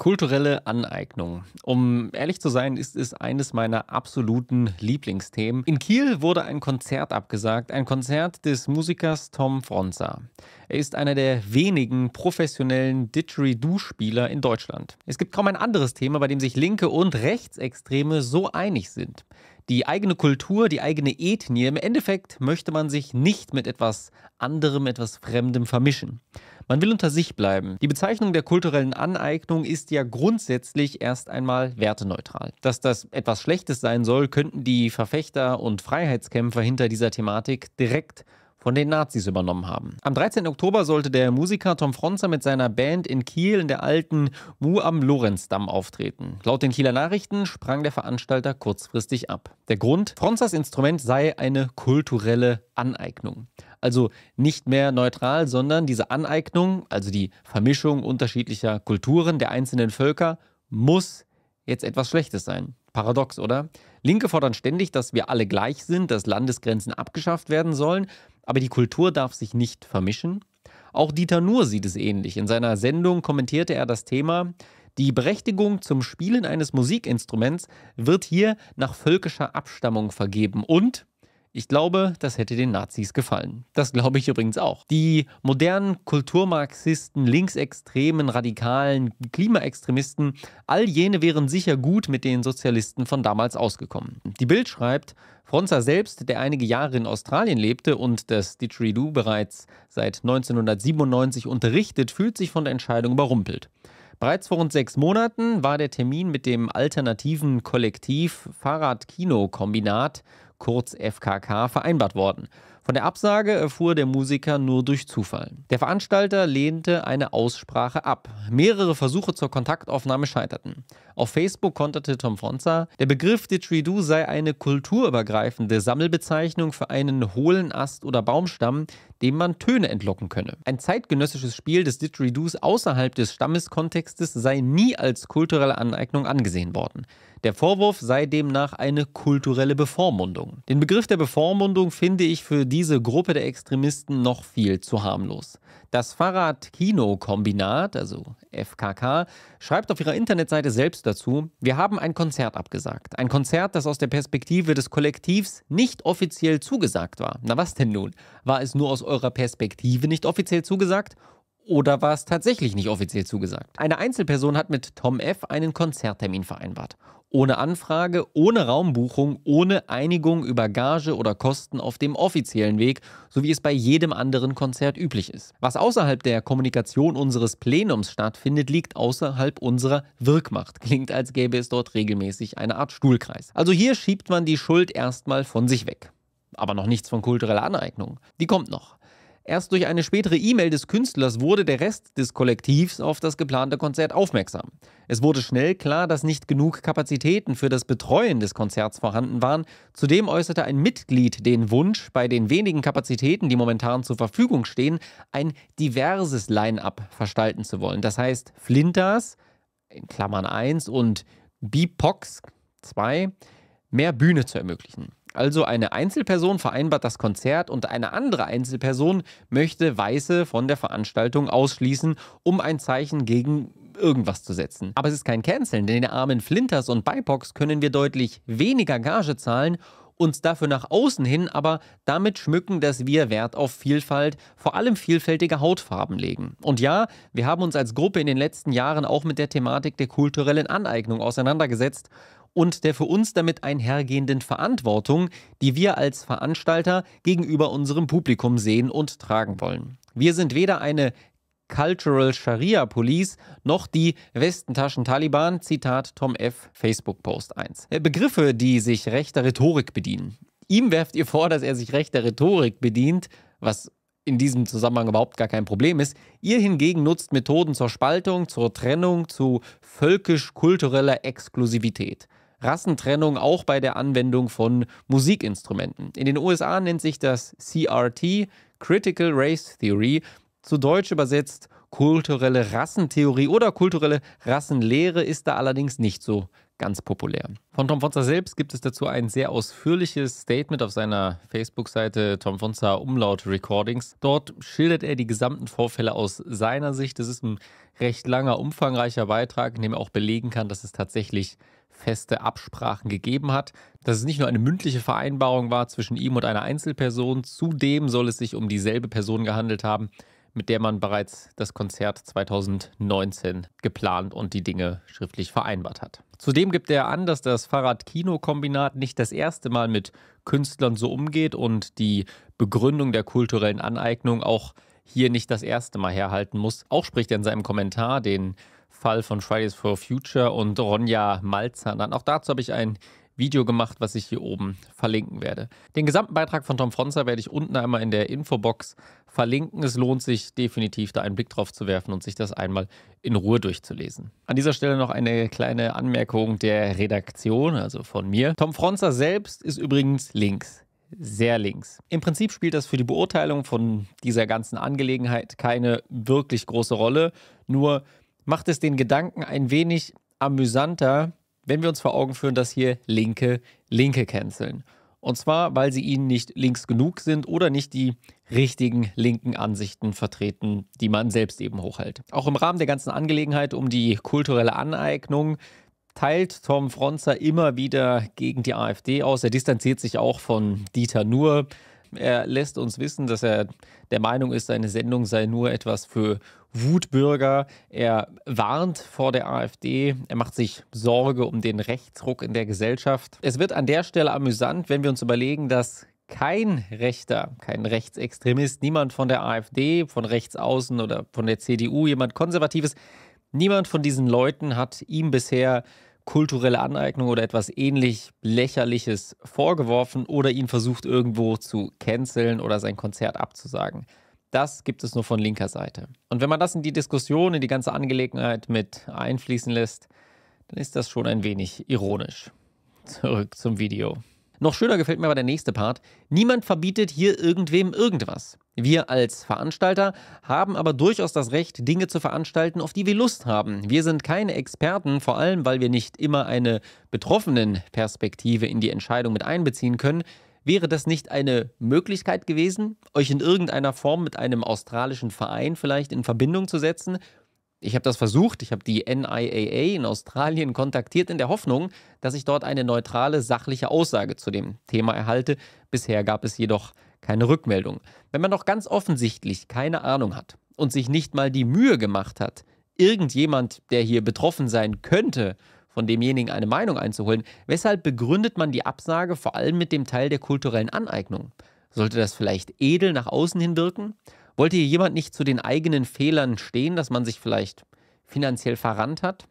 Kulturelle Aneignung. Um ehrlich zu sein, ist es eines meiner absoluten Lieblingsthemen. In Kiel wurde ein Konzert abgesagt, ein Konzert des Musikers Tom Fronza. Er ist einer der wenigen professionellen Didgeridoo-Spieler in Deutschland. Es gibt kaum ein anderes Thema, bei dem sich Linke und Rechtsextreme so einig sind die eigene Kultur, die eigene Ethnie. Im Endeffekt möchte man sich nicht mit etwas anderem, etwas Fremdem vermischen. Man will unter sich bleiben. Die Bezeichnung der kulturellen Aneignung ist ja grundsätzlich erst einmal werteneutral. Dass das etwas Schlechtes sein soll, könnten die Verfechter und Freiheitskämpfer hinter dieser Thematik direkt von den Nazis übernommen haben. Am 13. Oktober sollte der Musiker Tom Fronzer mit seiner Band in Kiel in der alten Mu am Lorenzdamm auftreten. Laut den Kieler Nachrichten sprang der Veranstalter kurzfristig ab. Der Grund? Fronzers Instrument sei eine kulturelle Aneignung. Also nicht mehr neutral, sondern diese Aneignung, also die Vermischung unterschiedlicher Kulturen der einzelnen Völker, muss jetzt etwas Schlechtes sein. Paradox, oder? Linke fordern ständig, dass wir alle gleich sind, dass Landesgrenzen abgeschafft werden sollen aber die Kultur darf sich nicht vermischen. Auch Dieter Nuhr sieht es ähnlich. In seiner Sendung kommentierte er das Thema, die Berechtigung zum Spielen eines Musikinstruments wird hier nach völkischer Abstammung vergeben und ich glaube, das hätte den Nazis gefallen. Das glaube ich übrigens auch. Die modernen Kulturmarxisten, linksextremen, radikalen, Klimaextremisten, all jene wären sicher gut mit den Sozialisten von damals ausgekommen. Die Bild schreibt, Fronza selbst, der einige Jahre in Australien lebte und das Didgeridoo bereits seit 1997 unterrichtet, fühlt sich von der Entscheidung überrumpelt. Bereits vor rund sechs Monaten war der Termin mit dem alternativen Kollektiv Fahrrad-Kino-Kombinat kurz FKK, vereinbart worden. Von der Absage erfuhr der Musiker nur durch Zufall. Der Veranstalter lehnte eine Aussprache ab. Mehrere Versuche zur Kontaktaufnahme scheiterten. Auf Facebook konterte Tom Fronza, der Begriff Didgeridoo sei eine kulturübergreifende Sammelbezeichnung für einen hohlen Ast oder Baumstamm, dem man Töne entlocken könne. Ein zeitgenössisches Spiel des Didgeridoos außerhalb des Stammeskontextes sei nie als kulturelle Aneignung angesehen worden. Der Vorwurf sei demnach eine kulturelle Bevormundung. Den Begriff der Bevormundung finde ich für diese Gruppe der Extremisten noch viel zu harmlos. Das Fahrrad-Kino-Kombinat, also FKK, schreibt auf ihrer Internetseite selbst dazu, wir haben ein Konzert abgesagt. Ein Konzert, das aus der Perspektive des Kollektivs nicht offiziell zugesagt war. Na was denn nun? War es nur aus eurer Perspektive nicht offiziell zugesagt? Oder war es tatsächlich nicht offiziell zugesagt? Eine Einzelperson hat mit Tom F. einen Konzerttermin vereinbart ohne Anfrage, ohne Raumbuchung, ohne Einigung über Gage oder Kosten auf dem offiziellen Weg, so wie es bei jedem anderen Konzert üblich ist. Was außerhalb der Kommunikation unseres Plenums stattfindet, liegt außerhalb unserer Wirkmacht. Klingt, als gäbe es dort regelmäßig eine Art Stuhlkreis. Also hier schiebt man die Schuld erstmal von sich weg. Aber noch nichts von kultureller Aneignung. Die kommt noch. Erst durch eine spätere E-Mail des Künstlers wurde der Rest des Kollektivs auf das geplante Konzert aufmerksam. Es wurde schnell klar, dass nicht genug Kapazitäten für das Betreuen des Konzerts vorhanden waren. Zudem äußerte ein Mitglied den Wunsch, bei den wenigen Kapazitäten, die momentan zur Verfügung stehen, ein diverses Line-up verstalten zu wollen. Das heißt, Flinters, in Klammern 1 und Bipox 2, mehr Bühne zu ermöglichen. Also eine Einzelperson vereinbart das Konzert und eine andere Einzelperson möchte Weiße von der Veranstaltung ausschließen, um ein Zeichen gegen irgendwas zu setzen. Aber es ist kein Canceln, denn den armen Flinters und BIPOX können wir deutlich weniger Gage zahlen uns dafür nach außen hin aber damit schmücken, dass wir Wert auf Vielfalt, vor allem vielfältige Hautfarben legen. Und ja, wir haben uns als Gruppe in den letzten Jahren auch mit der Thematik der kulturellen Aneignung auseinandergesetzt und der für uns damit einhergehenden Verantwortung, die wir als Veranstalter gegenüber unserem Publikum sehen und tragen wollen. Wir sind weder eine Cultural Sharia Police noch die Westentaschen Taliban, Zitat Tom F. Facebook-Post 1. Äh, Begriffe, die sich rechter Rhetorik bedienen. Ihm werft ihr vor, dass er sich rechter Rhetorik bedient, was in diesem Zusammenhang überhaupt gar kein Problem ist. Ihr hingegen nutzt Methoden zur Spaltung, zur Trennung, zu völkisch-kultureller Exklusivität. Rassentrennung auch bei der Anwendung von Musikinstrumenten. In den USA nennt sich das CRT, Critical Race Theory, zu Deutsch übersetzt kulturelle Rassentheorie oder kulturelle Rassenlehre ist da allerdings nicht so ganz populär. Von Tom Fonzer selbst gibt es dazu ein sehr ausführliches Statement auf seiner Facebook-Seite Tom Fonzer Umlaut Recordings. Dort schildert er die gesamten Vorfälle aus seiner Sicht. Das ist ein recht langer, umfangreicher Beitrag, in dem er auch belegen kann, dass es tatsächlich feste Absprachen gegeben hat, dass es nicht nur eine mündliche Vereinbarung war zwischen ihm und einer Einzelperson, zudem soll es sich um dieselbe Person gehandelt haben, mit der man bereits das Konzert 2019 geplant und die Dinge schriftlich vereinbart hat. Zudem gibt er an, dass das Fahrrad-Kino-Kombinat nicht das erste Mal mit Künstlern so umgeht und die Begründung der kulturellen Aneignung auch hier nicht das erste Mal herhalten muss. Auch spricht er in seinem Kommentar den Fall von Fridays for Future und Ronja Malzahn an. Auch dazu habe ich ein Video gemacht, was ich hier oben verlinken werde. Den gesamten Beitrag von Tom Fronzer werde ich unten einmal in der Infobox verlinken. Es lohnt sich definitiv, da einen Blick drauf zu werfen und sich das einmal in Ruhe durchzulesen. An dieser Stelle noch eine kleine Anmerkung der Redaktion, also von mir. Tom Fronzer selbst ist übrigens links sehr links. Im Prinzip spielt das für die Beurteilung von dieser ganzen Angelegenheit keine wirklich große Rolle. Nur macht es den Gedanken ein wenig amüsanter, wenn wir uns vor Augen führen, dass hier Linke Linke canceln. Und zwar, weil sie ihnen nicht links genug sind oder nicht die richtigen linken Ansichten vertreten, die man selbst eben hochhält. Auch im Rahmen der ganzen Angelegenheit um die kulturelle Aneignung teilt Tom Fronzer immer wieder gegen die AfD aus. Er distanziert sich auch von Dieter Nuhr, er lässt uns wissen, dass er der Meinung ist, seine Sendung sei nur etwas für Wutbürger. Er warnt vor der AfD. Er macht sich Sorge um den Rechtsruck in der Gesellschaft. Es wird an der Stelle amüsant, wenn wir uns überlegen, dass kein Rechter, kein Rechtsextremist, niemand von der AfD, von rechts außen oder von der CDU, jemand Konservatives, niemand von diesen Leuten hat ihm bisher kulturelle Aneignung oder etwas ähnlich lächerliches vorgeworfen oder ihn versucht irgendwo zu canceln oder sein Konzert abzusagen. Das gibt es nur von linker Seite. Und wenn man das in die Diskussion, in die ganze Angelegenheit mit einfließen lässt, dann ist das schon ein wenig ironisch. Zurück zum Video. Noch schöner gefällt mir aber der nächste Part. Niemand verbietet hier irgendwem irgendwas. Wir als Veranstalter haben aber durchaus das Recht, Dinge zu veranstalten, auf die wir Lust haben. Wir sind keine Experten, vor allem weil wir nicht immer eine betroffenen Perspektive in die Entscheidung mit einbeziehen können. Wäre das nicht eine Möglichkeit gewesen, euch in irgendeiner Form mit einem australischen Verein vielleicht in Verbindung zu setzen? Ich habe das versucht, ich habe die NIAA in Australien kontaktiert in der Hoffnung, dass ich dort eine neutrale, sachliche Aussage zu dem Thema erhalte. Bisher gab es jedoch keine Rückmeldung. Wenn man doch ganz offensichtlich keine Ahnung hat und sich nicht mal die Mühe gemacht hat, irgendjemand, der hier betroffen sein könnte, von demjenigen eine Meinung einzuholen, weshalb begründet man die Absage vor allem mit dem Teil der kulturellen Aneignung? Sollte das vielleicht edel nach außen hin wirken? Wollte hier jemand nicht zu den eigenen Fehlern stehen, dass man sich vielleicht finanziell verrannt hat?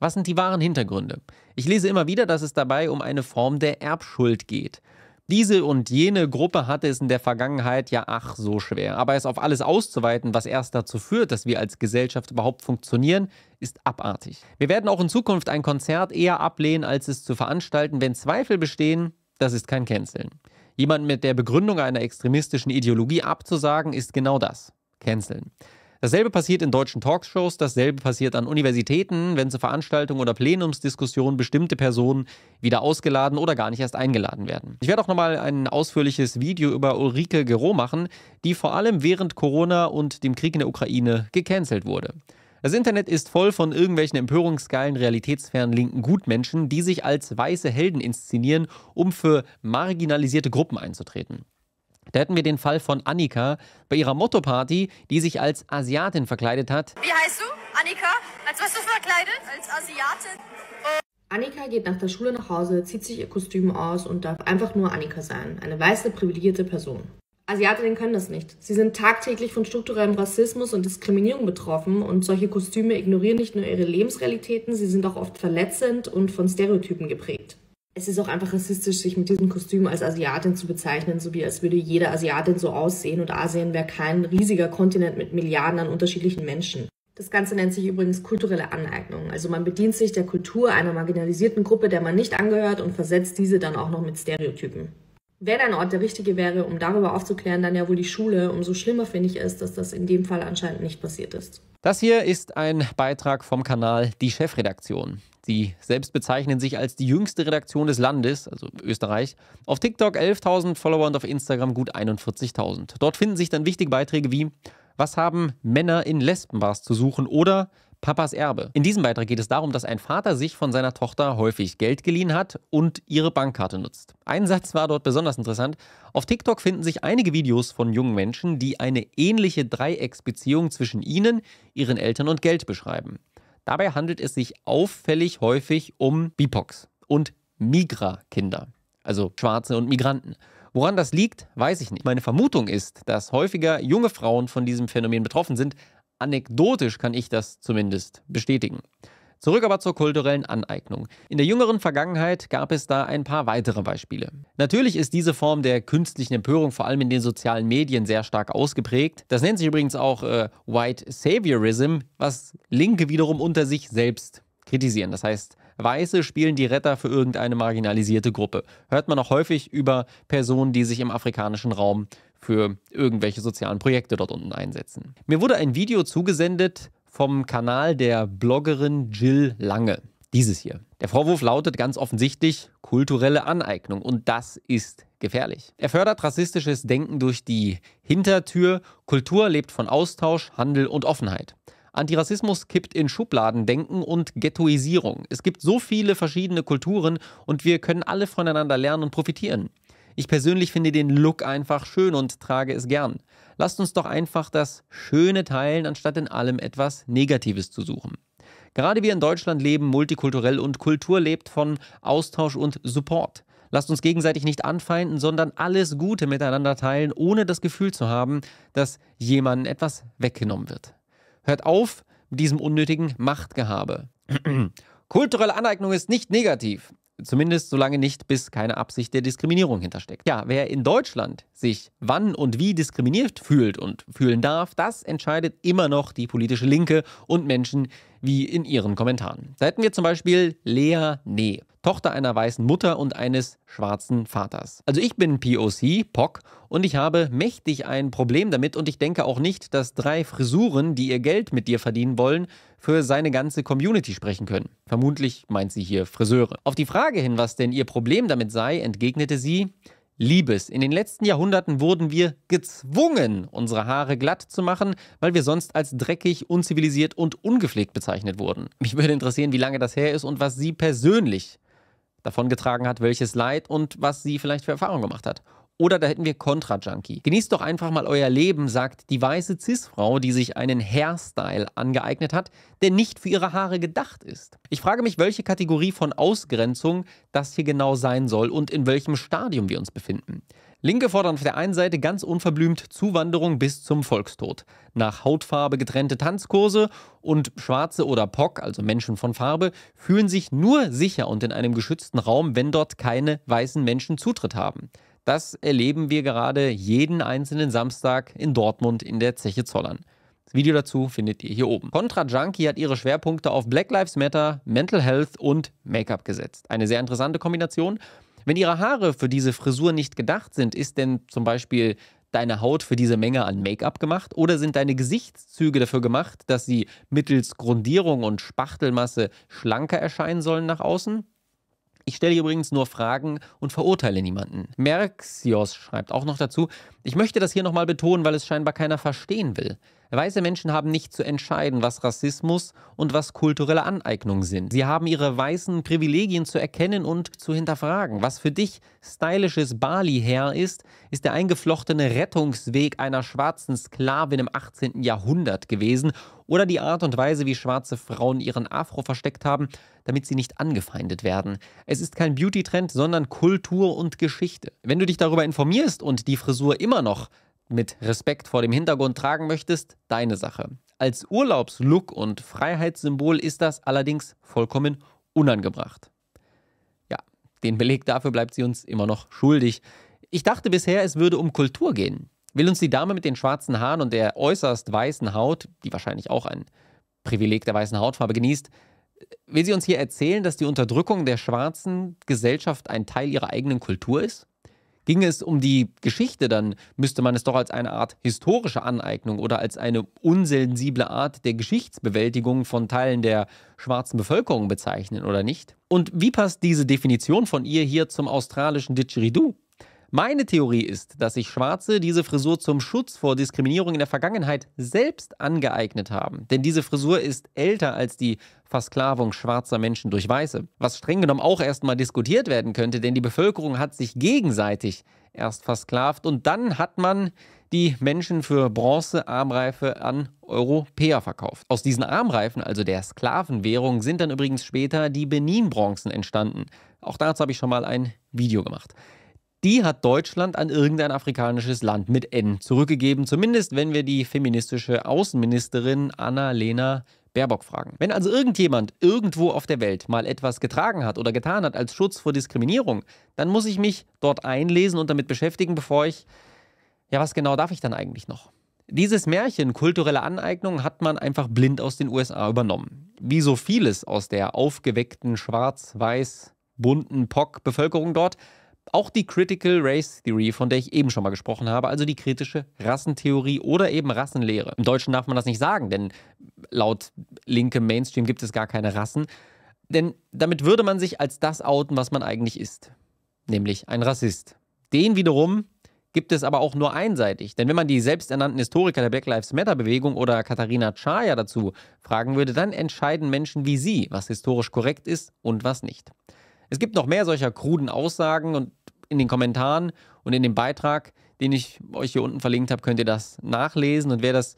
Was sind die wahren Hintergründe? Ich lese immer wieder, dass es dabei um eine Form der Erbschuld geht. Diese und jene Gruppe hatte es in der Vergangenheit ja ach so schwer. Aber es auf alles auszuweiten, was erst dazu führt, dass wir als Gesellschaft überhaupt funktionieren, ist abartig. Wir werden auch in Zukunft ein Konzert eher ablehnen, als es zu veranstalten, wenn Zweifel bestehen, das ist kein Canceln. Jemand mit der Begründung einer extremistischen Ideologie abzusagen, ist genau das. Canceln. Dasselbe passiert in deutschen Talkshows, dasselbe passiert an Universitäten, wenn zu Veranstaltungen oder Plenumsdiskussionen bestimmte Personen wieder ausgeladen oder gar nicht erst eingeladen werden. Ich werde auch nochmal ein ausführliches Video über Ulrike Gero machen, die vor allem während Corona und dem Krieg in der Ukraine gecancelt wurde. Das Internet ist voll von irgendwelchen empörungsgeilen, realitätsfernen linken Gutmenschen, die sich als weiße Helden inszenieren, um für marginalisierte Gruppen einzutreten. Da hätten wir den Fall von Annika bei ihrer Motto-Party, die sich als Asiatin verkleidet hat. Wie heißt du, Annika? Als was du verkleidet? Als Asiatin. Annika geht nach der Schule nach Hause, zieht sich ihr Kostüm aus und darf einfach nur Annika sein, eine weiße, privilegierte Person. Asiatinnen können das nicht. Sie sind tagtäglich von strukturellem Rassismus und Diskriminierung betroffen und solche Kostüme ignorieren nicht nur ihre Lebensrealitäten, sie sind auch oft verletzend und von Stereotypen geprägt es ist auch einfach rassistisch, sich mit diesem Kostüm als Asiatin zu bezeichnen, so wie als würde jede Asiatin so aussehen und Asien wäre kein riesiger Kontinent mit Milliarden an unterschiedlichen Menschen. Das Ganze nennt sich übrigens kulturelle Aneignung. Also man bedient sich der Kultur einer marginalisierten Gruppe, der man nicht angehört und versetzt diese dann auch noch mit Stereotypen wer dein Ort der richtige wäre, um darüber aufzuklären, dann ja wohl die Schule. Umso schlimmer finde ich es, dass das in dem Fall anscheinend nicht passiert ist. Das hier ist ein Beitrag vom Kanal Die Chefredaktion. Sie selbst bezeichnen sich als die jüngste Redaktion des Landes, also Österreich. Auf TikTok 11.000 Follower und auf Instagram gut 41.000. Dort finden sich dann wichtige Beiträge wie: Was haben Männer in Lesbenbars zu suchen? oder Papas Erbe. In diesem Beitrag geht es darum, dass ein Vater sich von seiner Tochter häufig Geld geliehen hat und ihre Bankkarte nutzt. Ein Satz war dort besonders interessant. Auf TikTok finden sich einige Videos von jungen Menschen, die eine ähnliche Dreiecksbeziehung zwischen ihnen, ihren Eltern und Geld beschreiben. Dabei handelt es sich auffällig häufig um BIPOX und Migra-Kinder, also Schwarze und Migranten. Woran das liegt, weiß ich nicht. Meine Vermutung ist, dass häufiger junge Frauen von diesem Phänomen betroffen sind, Anekdotisch kann ich das zumindest bestätigen. Zurück aber zur kulturellen Aneignung. In der jüngeren Vergangenheit gab es da ein paar weitere Beispiele. Natürlich ist diese Form der künstlichen Empörung vor allem in den sozialen Medien sehr stark ausgeprägt. Das nennt sich übrigens auch äh, White Saviorism, was Linke wiederum unter sich selbst kritisieren. Das heißt, Weiße spielen die Retter für irgendeine marginalisierte Gruppe. Hört man auch häufig über Personen, die sich im afrikanischen Raum für irgendwelche sozialen Projekte dort unten einsetzen. Mir wurde ein Video zugesendet vom Kanal der Bloggerin Jill Lange. Dieses hier. Der Vorwurf lautet ganz offensichtlich kulturelle Aneignung und das ist gefährlich. Er fördert rassistisches Denken durch die Hintertür. Kultur lebt von Austausch, Handel und Offenheit. Antirassismus kippt in Schubladendenken und Ghettoisierung. Es gibt so viele verschiedene Kulturen und wir können alle voneinander lernen und profitieren. Ich persönlich finde den Look einfach schön und trage es gern. Lasst uns doch einfach das Schöne teilen, anstatt in allem etwas Negatives zu suchen. Gerade wir in Deutschland leben multikulturell und Kultur lebt von Austausch und Support. Lasst uns gegenseitig nicht anfeinden, sondern alles Gute miteinander teilen, ohne das Gefühl zu haben, dass jemandem etwas weggenommen wird. Hört auf mit diesem unnötigen Machtgehabe. Kulturelle Aneignung ist nicht negativ. Zumindest solange nicht, bis keine Absicht der Diskriminierung hintersteckt. Ja, wer in Deutschland sich wann und wie diskriminiert fühlt und fühlen darf, das entscheidet immer noch die politische Linke und Menschen wie in ihren Kommentaren. Da hätten wir zum Beispiel Lea Nee. Tochter einer weißen Mutter und eines schwarzen Vaters. Also ich bin POC, POC, und ich habe mächtig ein Problem damit und ich denke auch nicht, dass drei Frisuren, die ihr Geld mit dir verdienen wollen, für seine ganze Community sprechen können. Vermutlich meint sie hier Friseure. Auf die Frage hin, was denn ihr Problem damit sei, entgegnete sie, Liebes, in den letzten Jahrhunderten wurden wir gezwungen, unsere Haare glatt zu machen, weil wir sonst als dreckig, unzivilisiert und ungepflegt bezeichnet wurden. Mich würde interessieren, wie lange das her ist und was Sie persönlich davongetragen hat, welches Leid und was sie vielleicht für Erfahrungen gemacht hat. Oder da hätten wir Contra-Junkie. Genießt doch einfach mal euer Leben, sagt die weiße Cis-Frau, die sich einen Hairstyle angeeignet hat, der nicht für ihre Haare gedacht ist. Ich frage mich, welche Kategorie von Ausgrenzung das hier genau sein soll und in welchem Stadium wir uns befinden. Linke fordern auf der einen Seite ganz unverblümt Zuwanderung bis zum Volkstod, nach Hautfarbe getrennte Tanzkurse und Schwarze oder POC, also Menschen von Farbe, fühlen sich nur sicher und in einem geschützten Raum, wenn dort keine weißen Menschen Zutritt haben. Das erleben wir gerade jeden einzelnen Samstag in Dortmund in der Zeche Zollern. Das Video dazu findet ihr hier oben. Contra Junkie hat ihre Schwerpunkte auf Black Lives Matter, Mental Health und Make-up gesetzt. Eine sehr interessante Kombination. Wenn Ihre Haare für diese Frisur nicht gedacht sind, ist denn zum Beispiel deine Haut für diese Menge an Make-up gemacht oder sind deine Gesichtszüge dafür gemacht, dass sie mittels Grundierung und Spachtelmasse schlanker erscheinen sollen nach außen? Ich stelle übrigens nur Fragen und verurteile niemanden. Merxios schreibt auch noch dazu, ich möchte das hier nochmal betonen, weil es scheinbar keiner verstehen will. Weiße Menschen haben nicht zu entscheiden, was Rassismus und was kulturelle Aneignung sind. Sie haben ihre weißen Privilegien zu erkennen und zu hinterfragen. Was für dich stylisches Bali-Hair ist, ist der eingeflochtene Rettungsweg einer schwarzen Sklavin im 18. Jahrhundert gewesen oder die Art und Weise, wie schwarze Frauen ihren Afro versteckt haben, damit sie nicht angefeindet werden. Es ist kein Beauty-Trend, sondern Kultur und Geschichte. Wenn du dich darüber informierst und die Frisur immer noch mit Respekt vor dem Hintergrund tragen möchtest, deine Sache. Als Urlaubslook und Freiheitssymbol ist das allerdings vollkommen unangebracht. Ja, den Beleg dafür bleibt sie uns immer noch schuldig. Ich dachte bisher, es würde um Kultur gehen. Will uns die Dame mit den schwarzen Haaren und der äußerst weißen Haut, die wahrscheinlich auch ein Privileg der weißen Hautfarbe genießt, will sie uns hier erzählen, dass die Unterdrückung der schwarzen Gesellschaft ein Teil ihrer eigenen Kultur ist? Ging es um die Geschichte, dann müsste man es doch als eine Art historische Aneignung oder als eine unsensible Art der Geschichtsbewältigung von Teilen der schwarzen Bevölkerung bezeichnen, oder nicht? Und wie passt diese Definition von ihr hier zum australischen Didgeridoo? Meine Theorie ist, dass sich Schwarze diese Frisur zum Schutz vor Diskriminierung in der Vergangenheit selbst angeeignet haben. Denn diese Frisur ist älter als die Versklavung schwarzer Menschen durch Weiße. Was streng genommen auch erstmal diskutiert werden könnte, denn die Bevölkerung hat sich gegenseitig erst versklavt und dann hat man die Menschen für Bronze, Armreife an Europäer verkauft. Aus diesen Armreifen, also der Sklavenwährung, sind dann übrigens später die Benin-Bronzen entstanden. Auch dazu habe ich schon mal ein Video gemacht die hat Deutschland an irgendein afrikanisches Land mit N zurückgegeben, zumindest wenn wir die feministische Außenministerin Anna-Lena Baerbock fragen. Wenn also irgendjemand irgendwo auf der Welt mal etwas getragen hat oder getan hat als Schutz vor Diskriminierung, dann muss ich mich dort einlesen und damit beschäftigen, bevor ich. Ja, was genau darf ich dann eigentlich noch? Dieses Märchen kulturelle Aneignung hat man einfach blind aus den USA übernommen. Wie so vieles aus der aufgeweckten schwarz-weiß bunten Pock-Bevölkerung dort auch die Critical Race Theory, von der ich eben schon mal gesprochen habe, also die kritische Rassentheorie oder eben Rassenlehre. Im Deutschen darf man das nicht sagen, denn laut linkem Mainstream gibt es gar keine Rassen. Denn damit würde man sich als das outen, was man eigentlich ist, nämlich ein Rassist. Den wiederum gibt es aber auch nur einseitig. Denn wenn man die selbsternannten Historiker der Black Lives Matter-Bewegung oder Katharina Czaja dazu fragen würde, dann entscheiden Menschen wie sie, was historisch korrekt ist und was nicht. Es gibt noch mehr solcher kruden Aussagen und in den Kommentaren und in dem Beitrag, den ich euch hier unten verlinkt habe, könnt ihr das nachlesen. Und wer das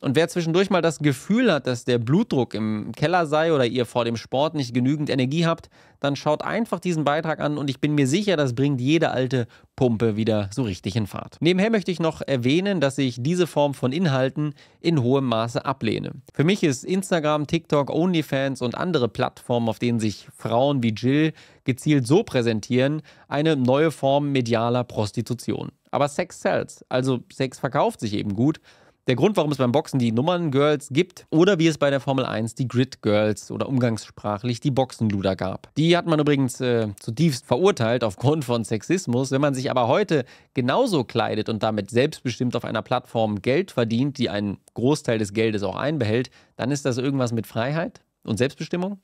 und wer zwischendurch mal das Gefühl hat, dass der Blutdruck im Keller sei oder ihr vor dem Sport nicht genügend Energie habt, dann schaut einfach diesen Beitrag an und ich bin mir sicher, das bringt jede alte Pumpe wieder so richtig in Fahrt. Nebenher möchte ich noch erwähnen, dass ich diese Form von Inhalten in hohem Maße ablehne. Für mich ist Instagram, TikTok, OnlyFans und andere Plattformen, auf denen sich Frauen wie Jill gezielt so präsentieren, eine neue Form medialer Prostitution. Aber Sex sells, also Sex verkauft sich eben gut der Grund, warum es beim Boxen die Nummern-Girls gibt oder wie es bei der Formel 1 die Grid-Girls oder umgangssprachlich die Boxenluder gab. Die hat man übrigens äh, zutiefst verurteilt aufgrund von Sexismus. Wenn man sich aber heute genauso kleidet und damit selbstbestimmt auf einer Plattform Geld verdient, die einen Großteil des Geldes auch einbehält, dann ist das irgendwas mit Freiheit und Selbstbestimmung.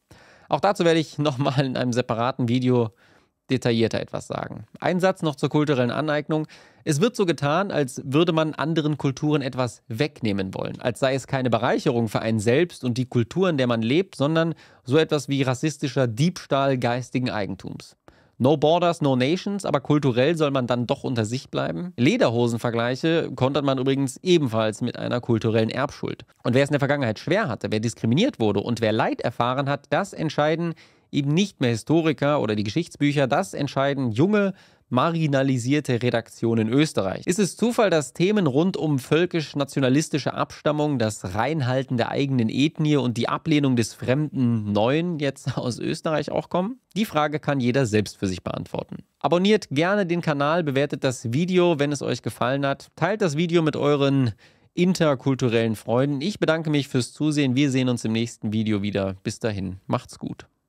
Auch dazu werde ich nochmal in einem separaten Video detaillierter etwas sagen. Ein Satz noch zur kulturellen Aneignung. Es wird so getan, als würde man anderen Kulturen etwas wegnehmen wollen, als sei es keine Bereicherung für einen selbst und die Kultur, in der man lebt, sondern so etwas wie rassistischer Diebstahl geistigen Eigentums. No Borders, No Nations, aber kulturell soll man dann doch unter sich bleiben. Lederhosenvergleiche kontert man übrigens ebenfalls mit einer kulturellen Erbschuld. Und wer es in der Vergangenheit schwer hatte, wer diskriminiert wurde und wer Leid erfahren hat, das entscheiden eben nicht mehr Historiker oder die Geschichtsbücher. Das entscheiden junge, marginalisierte Redaktionen in Österreich. Ist es Zufall, dass Themen rund um völkisch-nationalistische Abstammung, das Reinhalten der eigenen Ethnie und die Ablehnung des fremden Neuen jetzt aus Österreich auch kommen? Die Frage kann jeder selbst für sich beantworten. Abonniert gerne den Kanal, bewertet das Video, wenn es euch gefallen hat, teilt das Video mit euren interkulturellen Freunden. Ich bedanke mich fürs Zusehen. Wir sehen uns im nächsten Video wieder. Bis dahin, macht's gut.